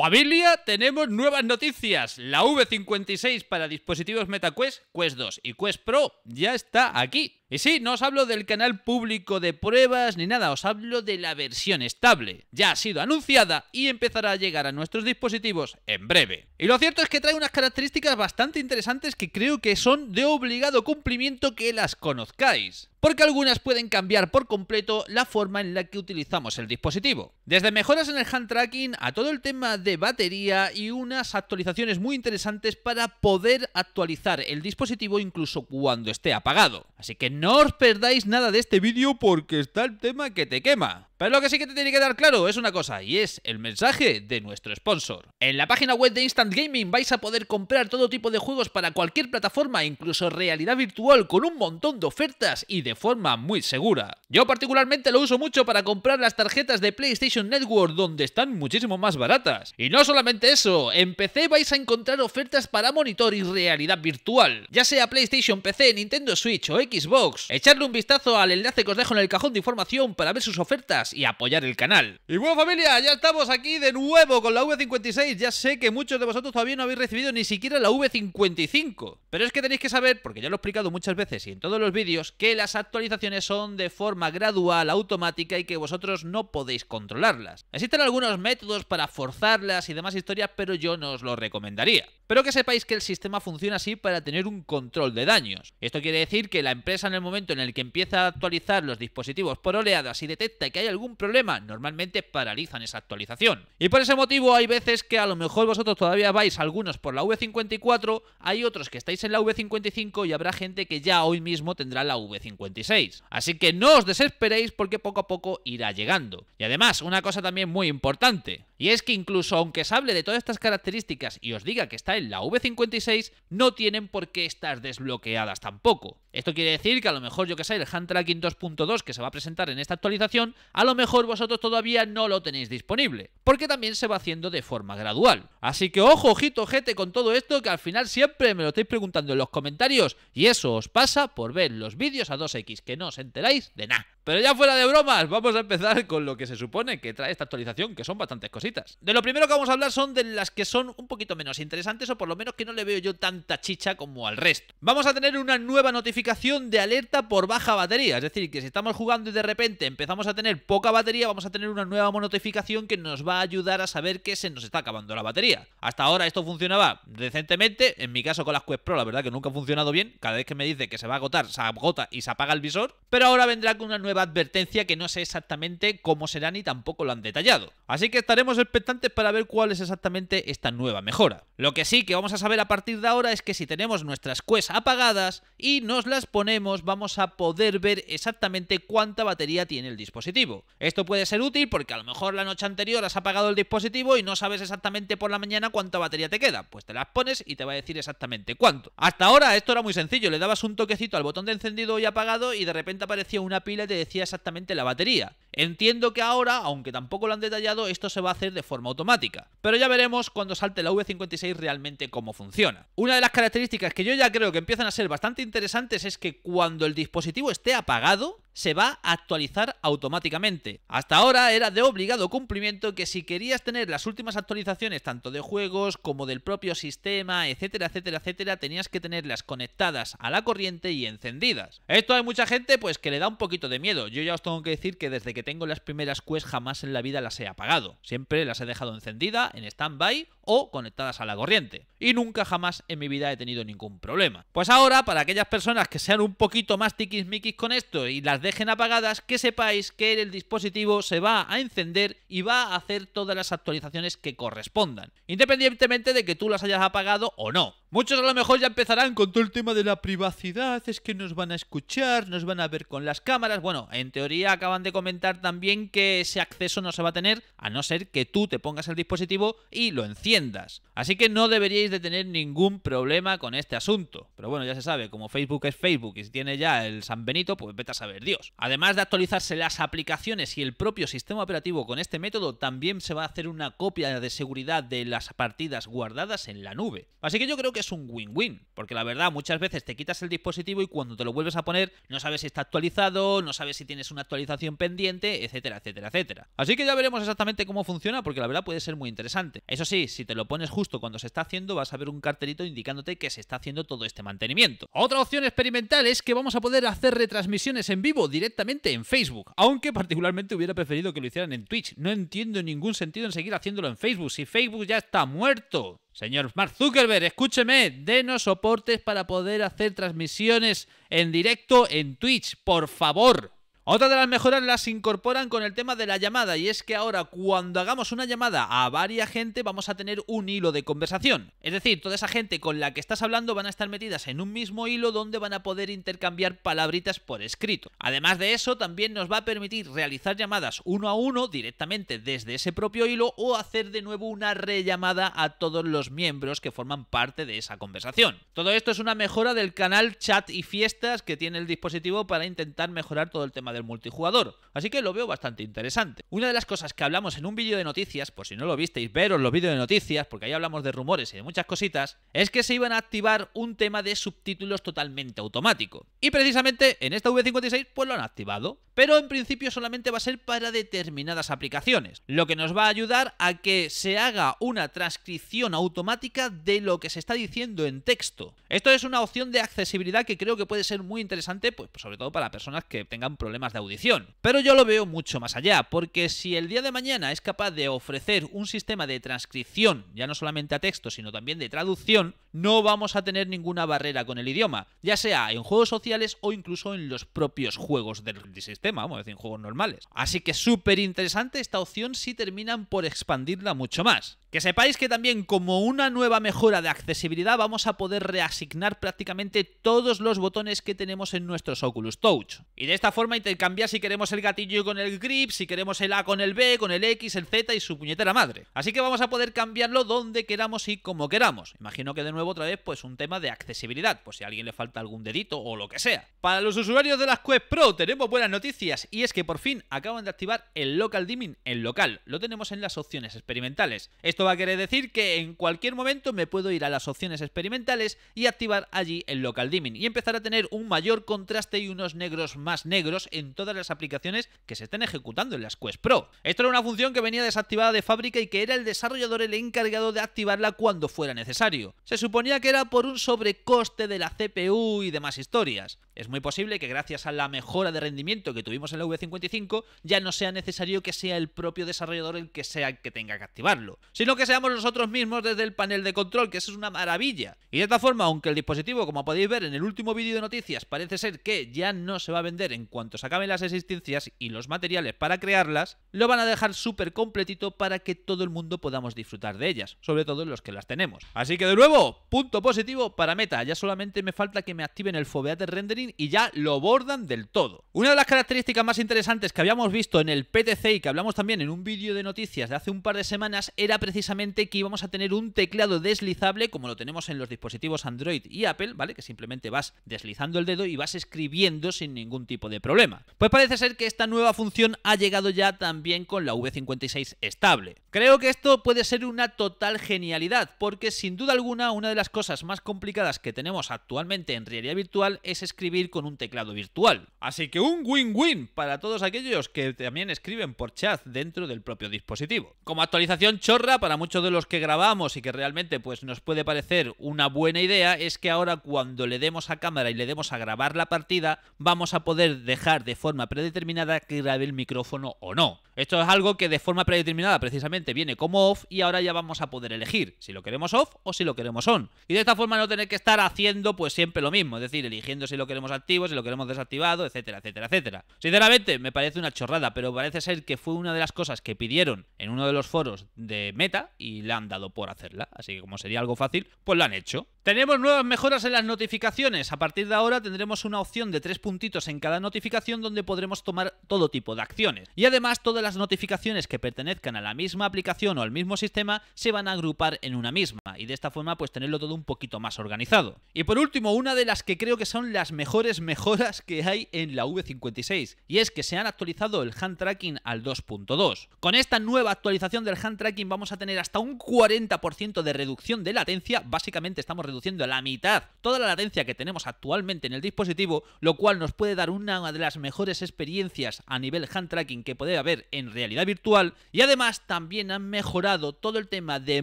Familia, tenemos nuevas noticias. La V56 para dispositivos MetaQuest, Quest 2 y Quest Pro ya está aquí. Y sí, no os hablo del canal público de pruebas ni nada, os hablo de la versión estable. Ya ha sido anunciada y empezará a llegar a nuestros dispositivos en breve. Y lo cierto es que trae unas características bastante interesantes que creo que son de obligado cumplimiento que las conozcáis porque algunas pueden cambiar por completo la forma en la que utilizamos el dispositivo. Desde mejoras en el hand tracking a todo el tema de batería y unas actualizaciones muy interesantes para poder actualizar el dispositivo incluso cuando esté apagado. Así que no os perdáis nada de este vídeo porque está el tema que te quema. Pero lo que sí que te tiene que dar claro es una cosa, y es el mensaje de nuestro sponsor. En la página web de Instant Gaming vais a poder comprar todo tipo de juegos para cualquier plataforma, incluso realidad virtual, con un montón de ofertas y de forma muy segura. Yo particularmente lo uso mucho para comprar las tarjetas de PlayStation Network, donde están muchísimo más baratas. Y no solamente eso, en PC vais a encontrar ofertas para monitor y realidad virtual, ya sea PlayStation, PC, Nintendo Switch o Xbox. Echarle un vistazo al enlace que os dejo en el cajón de información para ver sus ofertas y apoyar el canal. Y bueno familia, ya estamos aquí de nuevo con la V56. Ya sé que muchos de vosotros todavía no habéis recibido ni siquiera la V55. Pero es que tenéis que saber, porque ya lo he explicado muchas veces y en todos los vídeos, que las actualizaciones son de forma gradual, automática y que vosotros no podéis controlarlas. Existen algunos métodos para forzarlas y demás historias, pero yo no os lo recomendaría. Pero que sepáis que el sistema funciona así para tener un control de daños. Esto quiere decir que la empresa en el momento en el que empieza a actualizar los dispositivos por oleadas y detecta que hay algún problema, normalmente paralizan esa actualización. Y por ese motivo hay veces que a lo mejor vosotros todavía vais algunos por la V54, hay otros que estáis en la V55 y habrá gente que ya hoy mismo tendrá la V56. Así que no os desesperéis porque poco a poco irá llegando. Y además, una cosa también muy importante, y es que incluso aunque se hable de todas estas características y os diga que está en la V56, no tienen por qué estar desbloqueadas tampoco. Esto quiere decir que a lo mejor, yo que sé, el Hand Tracking 2.2 que se va a presentar en esta actualización, a lo mejor vosotros todavía no lo tenéis disponible, porque también se va haciendo de forma gradual. Así que ojo, ojito, gente con todo esto, que al final siempre me lo estáis preguntando preguntando en los comentarios y eso os pasa por ver los vídeos a 2X, que no os enteráis de nada. Pero ya fuera de bromas, vamos a empezar con lo que se supone que trae esta actualización, que son bastantes cositas. De lo primero que vamos a hablar son de las que son un poquito menos interesantes o por lo menos que no le veo yo tanta chicha como al resto. Vamos a tener una nueva notificación de alerta por baja batería, es decir, que si estamos jugando y de repente empezamos a tener poca batería, vamos a tener una nueva notificación que nos va a ayudar a saber que se nos está acabando la batería. Hasta ahora esto funcionaba decentemente, en mi caso con las Quest Pro la verdad que nunca ha funcionado bien, cada vez que me dice que se va a agotar, se agota y se apaga el visor, pero ahora vendrá con una nueva advertencia que no sé exactamente cómo será ni tampoco lo han detallado. Así que estaremos expectantes para ver cuál es exactamente esta nueva mejora. Lo que sí que vamos a saber a partir de ahora es que si tenemos nuestras quests apagadas y nos las ponemos vamos a poder ver exactamente cuánta batería tiene el dispositivo. Esto puede ser útil porque a lo mejor la noche anterior has apagado el dispositivo y no sabes exactamente por la mañana cuánta batería te queda. Pues te las pones y te va a decir exactamente cuánto. Hasta ahora esto era muy sencillo, le dabas un toquecito al botón de encendido y apagado y de repente aparecía una pila de decía exactamente la batería. Entiendo que ahora, aunque tampoco lo han detallado, esto se va a hacer de forma automática, pero ya veremos cuando salte la V56 realmente cómo funciona. Una de las características que yo ya creo que empiezan a ser bastante interesantes es que cuando el dispositivo esté apagado, se va a actualizar automáticamente. Hasta ahora era de obligado cumplimiento que si querías tener las últimas actualizaciones tanto de juegos como del propio sistema, etcétera, etcétera, etcétera, tenías que tenerlas conectadas a la corriente y encendidas. Esto hay mucha gente pues que le da un poquito de miedo. Yo ya os tengo que decir que desde que tengo las primeras quests jamás en la vida las he apagado. Siempre las he dejado encendida en stand-by o conectadas a la corriente. Y nunca jamás en mi vida he tenido ningún problema. Pues ahora, para aquellas personas que sean un poquito más tiquismiquis con esto y las dejen apagadas, que sepáis que el dispositivo se va a encender y va a hacer todas las actualizaciones que correspondan, independientemente de que tú las hayas apagado o no. Muchos a lo mejor ya empezarán con todo el tema de la privacidad, es que nos van a escuchar, nos van a ver con las cámaras. Bueno, en teoría acaban de comentar también que ese acceso no se va a tener a no ser que tú te pongas el dispositivo y lo enciendas. Así que no deberíais de tener ningún problema con este asunto. Pero bueno, ya se sabe, como Facebook es Facebook y si tiene ya el San Benito, pues vete a saber Dios. Además de actualizarse las aplicaciones y el propio sistema operativo con este método, también se va a hacer una copia de seguridad de las partidas guardadas en la nube. Así que yo creo que es un win-win, porque la verdad muchas veces te quitas el dispositivo y cuando te lo vuelves a poner no sabes si está actualizado, no sabes si tienes una actualización pendiente, etcétera, etcétera, etcétera. Así que ya veremos exactamente cómo funciona, porque la verdad puede ser muy interesante. Eso sí, si te lo pones justo cuando se está haciendo, vas a ver un cartelito indicándote que se está haciendo todo este mantenimiento. Otra opción experimental es que vamos a poder hacer retransmisiones en vivo directamente en Facebook, aunque particularmente hubiera preferido que lo hicieran en Twitch. No entiendo ningún sentido en seguir haciéndolo en Facebook, si Facebook ya está muerto. Señor Mark Zuckerberg, escúcheme, denos soportes para poder hacer transmisiones en directo en Twitch, por favor. Otra de las mejoras las incorporan con el tema de la llamada y es que ahora cuando hagamos una llamada a varia gente vamos a tener un hilo de conversación. Es decir, toda esa gente con la que estás hablando van a estar metidas en un mismo hilo donde van a poder intercambiar palabritas por escrito. Además de eso, también nos va a permitir realizar llamadas uno a uno directamente desde ese propio hilo o hacer de nuevo una rellamada a todos los miembros que forman parte de esa conversación. Todo esto es una mejora del canal chat y fiestas que tiene el dispositivo para intentar mejorar todo el tema de multijugador, así que lo veo bastante interesante. Una de las cosas que hablamos en un vídeo de noticias, por si no lo visteis, veros los vídeos de noticias, porque ahí hablamos de rumores y de muchas cositas, es que se iban a activar un tema de subtítulos totalmente automático. Y precisamente en esta V56 pues lo han activado, pero en principio solamente va a ser para determinadas aplicaciones, lo que nos va a ayudar a que se haga una transcripción automática de lo que se está diciendo en texto. Esto es una opción de accesibilidad que creo que puede ser muy interesante, pues sobre todo para personas que tengan problemas de audición. Pero yo lo veo mucho más allá, porque si el día de mañana es capaz de ofrecer un sistema de transcripción, ya no solamente a texto, sino también de traducción, no vamos a tener ninguna barrera con el idioma, ya sea en juegos sociales o incluso en los propios juegos del sistema, vamos a decir, juegos normales. Así que súper interesante esta opción si terminan por expandirla mucho más. Que sepáis que también como una nueva mejora de accesibilidad vamos a poder reasignar prácticamente todos los botones que tenemos en nuestros Oculus Touch. Y de esta forma cambiar si queremos el gatillo con el grip, si queremos el A con el B, con el X, el Z y su puñetera madre. Así que vamos a poder cambiarlo donde queramos y como queramos. Imagino que de nuevo otra vez pues un tema de accesibilidad, pues si a alguien le falta algún dedito o lo que sea. Para los usuarios de las Quest Pro tenemos buenas noticias y es que por fin acaban de activar el local dimming en local. Lo tenemos en las opciones experimentales. Esto va a querer decir que en cualquier momento me puedo ir a las opciones experimentales y activar allí el local dimming y empezar a tener un mayor contraste y unos negros más negros en todas las aplicaciones que se estén ejecutando en las Quest Pro. Esto era una función que venía desactivada de fábrica y que era el desarrollador el encargado de activarla cuando fuera necesario. Se suponía que era por un sobrecoste de la CPU y demás historias. Es muy posible que gracias a la mejora de rendimiento que tuvimos en la V55 ya no sea necesario que sea el propio desarrollador el que sea el que tenga que activarlo, sino que seamos nosotros mismos desde el panel de control, que eso es una maravilla. Y de esta forma, aunque el dispositivo, como podéis ver en el último vídeo de noticias, parece ser que ya no se va a vender en cuanto se acaben las existencias y los materiales para crearlas, lo van a dejar súper completito para que todo el mundo podamos disfrutar de ellas, sobre todo los que las tenemos. Así que de nuevo, punto positivo para Meta, ya solamente me falta que me activen el Foveated Rendering y ya lo bordan del todo. Una de las características más interesantes que habíamos visto en el PTC y que hablamos también en un vídeo de noticias de hace un par de semanas era precisamente que íbamos a tener un teclado deslizable como lo tenemos en los dispositivos Android y Apple, ¿vale? Que simplemente vas deslizando el dedo y vas escribiendo sin ningún tipo de problema. Pues parece ser que esta nueva función ha llegado ya también con la V56 estable. Creo que esto puede ser una total genialidad, porque sin duda alguna una de las cosas más complicadas que tenemos actualmente en realidad virtual es escribir con un teclado virtual. Así que un win-win para todos aquellos que también escriben por chat dentro del propio dispositivo. Como actualización chorra para muchos de los que grabamos y que realmente pues nos puede parecer una buena idea es que ahora cuando le demos a cámara y le demos a grabar la partida vamos a poder dejar de de forma predeterminada que grabe el micrófono o no. Esto es algo que de forma predeterminada precisamente viene como off y ahora ya vamos a poder elegir si lo queremos off o si lo queremos on. Y de esta forma no tener que estar haciendo pues siempre lo mismo, es decir, eligiendo si lo queremos activo, si lo queremos desactivado, etcétera, etcétera, etcétera. Sinceramente me parece una chorrada, pero parece ser que fue una de las cosas que pidieron en uno de los foros de Meta y la han dado por hacerla, así que como sería algo fácil, pues lo han hecho. Tenemos nuevas mejoras en las notificaciones. A partir de ahora tendremos una opción de tres puntitos en cada notificación donde podremos tomar todo tipo de acciones. Y además todas las notificaciones que pertenezcan a la misma aplicación o al mismo sistema se van a agrupar en una misma y de esta forma pues tenerlo todo un poquito más organizado. Y por último, una de las que creo que son las mejores mejoras que hay en la V56 y es que se han actualizado el hand tracking al 2.2. Con esta nueva actualización del hand tracking vamos a tener hasta un 40% de reducción de latencia, básicamente estamos reduciendo a la mitad toda la latencia que tenemos actualmente en el dispositivo, lo cual nos puede dar una de las mejores experiencias a nivel hand tracking que puede haber en realidad virtual y además también han mejorado todo el tema de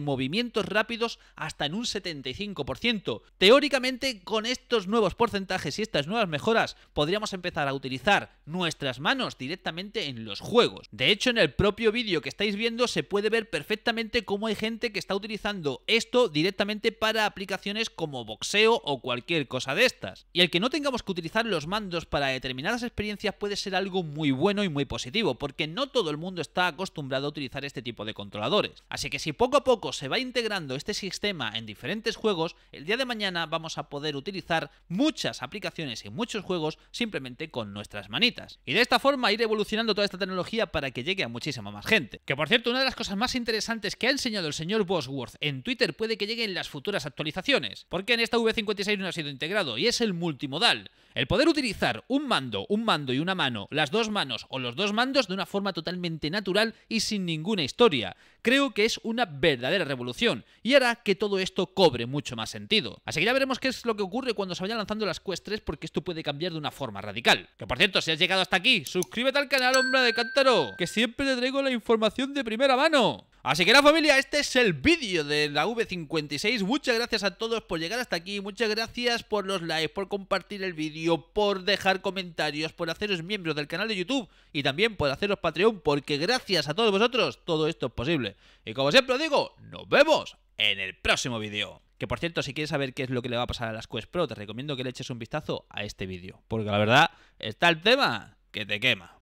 movimientos rápidos hasta en un 75%. Teóricamente con estos nuevos porcentajes y estas nuevas mejoras podríamos empezar a utilizar nuestras manos directamente en los juegos. De hecho en el propio vídeo que estáis viendo se puede ver perfectamente cómo hay gente que está utilizando esto directamente para aplicaciones como boxeo o cualquier cosa de estas. Y el que no tengamos que utilizar los mandos para determinadas experiencias puede ser algo muy bueno y muy positivo porque no todo el mundo está acostumbrado a utilizar este tipo de controladores. Así que si poco a poco se va integrando este sistema en diferentes juegos, el día de mañana vamos a poder utilizar muchas aplicaciones y muchos juegos simplemente con nuestras manitas. Y de esta forma ir evolucionando toda esta tecnología para que llegue a muchísima más gente. Que por cierto, una de las cosas más interesantes que ha enseñado el señor Bosworth en Twitter puede que llegue en las futuras actualizaciones, porque en esta V56 no ha sido integrado y es el multimodal. El poder utilizar un mando, un mando y una mano, las dos manos o los dos mandos de una forma totalmente natural y sin ninguna historia. Creo que es una verdadera revolución y hará que todo esto cobre mucho más sentido. Así que ya veremos qué es lo que ocurre cuando se vayan lanzando las Quest porque esto puede cambiar de una forma radical. Que por cierto, si has llegado hasta aquí, suscríbete al canal Hombre de Cántaro, que siempre te traigo la información de primera mano. Así que la familia, este es el vídeo de la V56. Muchas gracias a todos por llegar hasta aquí. Muchas gracias por los likes, por compartir el vídeo, por dejar comentarios, por haceros miembros del canal de YouTube y también por haceros Patreon, porque gracias a todos vosotros todo esto es posible. Y como siempre os digo, nos vemos en el próximo vídeo. Que por cierto, si quieres saber qué es lo que le va a pasar a las Quest Pro, te recomiendo que le eches un vistazo a este vídeo. Porque la verdad, está el tema que te quema.